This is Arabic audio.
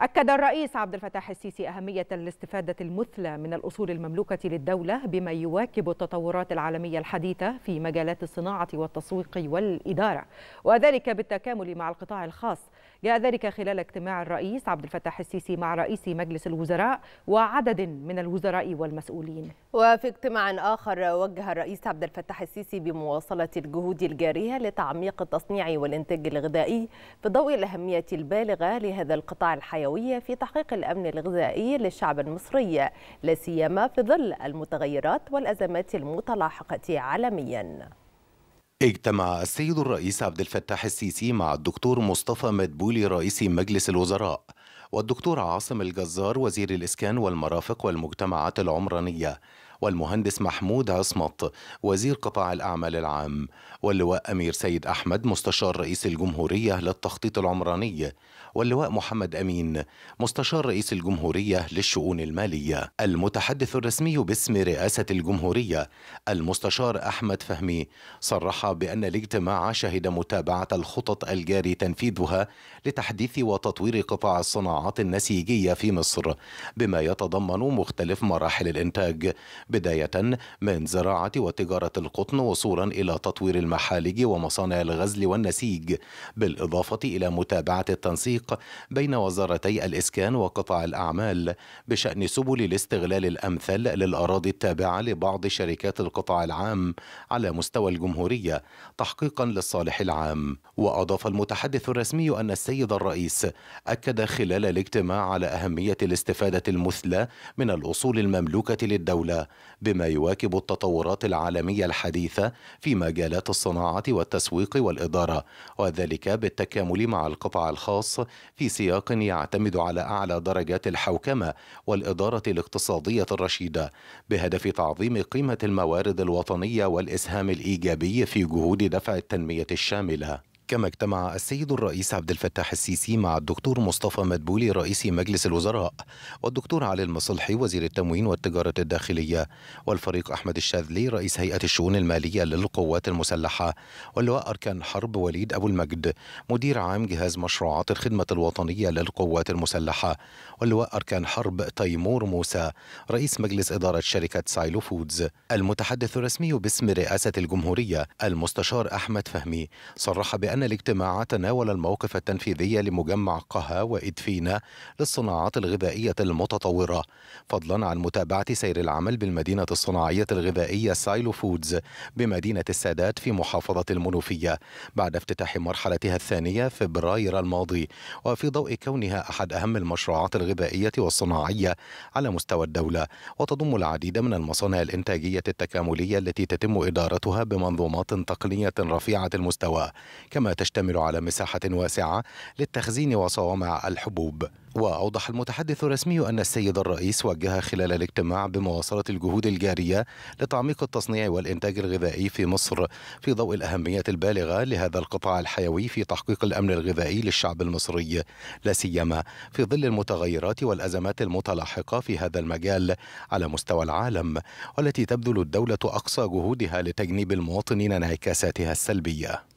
أكد الرئيس عبد الفتاح السيسي أهمية الاستفادة المثلى من الأصول المملوكة للدولة بما يواكب التطورات العالمية الحديثة في مجالات الصناعة والتسويق والإدارة وذلك بالتكامل مع القطاع الخاص جاء ذلك خلال اجتماع الرئيس عبد الفتاح السيسي مع رئيس مجلس الوزراء وعدد من الوزراء والمسؤولين وفي اجتماع آخر وجه الرئيس عبد الفتاح السيسي بمواصلة الجهود الجارية لتعميق التصنيع والإنتاج الغذائي في ضوء الأهمية البالغة لهذا القطاع الحيوي في تحقيق الأمن الغذائي للشعب المصري لا سيما في ظل المتغيرات والأزمات المتلاحقة عالمياً اجتمع السيد الرئيس عبد الفتاح السيسي مع الدكتور مصطفى مدبولي رئيس مجلس الوزراء والدكتور عاصم الجزار وزير الإسكان والمرافق والمجتمعات العمرانية والمهندس محمود عصمت وزير قطاع الأعمال العام واللواء أمير سيد أحمد مستشار رئيس الجمهورية للتخطيط العمراني واللواء محمد أمين مستشار رئيس الجمهورية للشؤون المالية المتحدث الرسمي باسم رئاسة الجمهورية المستشار أحمد فهمي صرح بأن الاجتماع شهد متابعة الخطط الجاري تنفيذها لتحديث وتطوير قطاع الصناعات النسيجية في مصر بما يتضمن مختلف مراحل الإنتاج بداية من زراعة وتجارة القطن وصولا إلى تطوير المحالج ومصانع الغزل والنسيج بالإضافة إلى متابعة التنسيق بين وزارتي الإسكان وقطاع الأعمال بشأن سبل الاستغلال الأمثل للأراضي التابعة لبعض شركات القطاع العام على مستوى الجمهورية تحقيقا للصالح العام وأضاف المتحدث الرسمي أن السيد الرئيس أكد خلال الاجتماع على أهمية الاستفادة المثلى من الأصول المملوكة للدولة بما يواكب التطورات العالمية الحديثة في مجالات الصناعة والتسويق والإدارة وذلك بالتكامل مع القطاع الخاص في سياق يعتمد على أعلى درجات الحوكمة والإدارة الاقتصادية الرشيدة بهدف تعظيم قيمة الموارد الوطنية والإسهام الإيجابي في جهود دفع التنمية الشاملة كما اجتمع السيد الرئيس عبد الفتاح السيسي مع الدكتور مصطفى مدبولي رئيس مجلس الوزراء والدكتور علي المصلحي وزير التموين والتجارة الداخلية والفريق أحمد الشاذلي رئيس هيئة الشؤون المالية للقوات المسلحة واللواء أركان حرب وليد أبو المجد مدير عام جهاز مشروعات الخدمة الوطنية للقوات المسلحة واللواء أركان حرب تيمور موسى رئيس مجلس إدارة شركة سايلو فودز المتحدث الرسمي باسم رئاسة الجمهورية المستشار أحمد فهمي صرح بأن أن الاجتماع تناول الموقف التنفيذي لمجمع قها وإدفينا للصناعات الغذائية المتطورة فضلا عن متابعة سير العمل بالمدينة الصناعية الغذائية سايلو فودز بمدينة السادات في محافظة المنوفية بعد افتتاح مرحلتها الثانية فبراير الماضي وفي ضوء كونها أحد أهم المشروعات الغذائية والصناعية على مستوى الدولة وتضم العديد من المصانع الإنتاجية التكاملية التي تتم إدارتها بمنظومات تقنية رفيعة المستوى كما كما تشتمل على مساحة واسعة للتخزين وصوامع الحبوب وأوضح المتحدث الرسمي أن السيد الرئيس وجه خلال الاجتماع بمواصلة الجهود الجارية لتعميق التصنيع والإنتاج الغذائي في مصر في ضوء الأهمية البالغة لهذا القطاع الحيوي في تحقيق الأمن الغذائي للشعب المصري لا سيما في ظل المتغيرات والأزمات المتلاحقة في هذا المجال على مستوى العالم والتي تبذل الدولة أقصى جهودها لتجنيب المواطنين انعكاساتها السلبية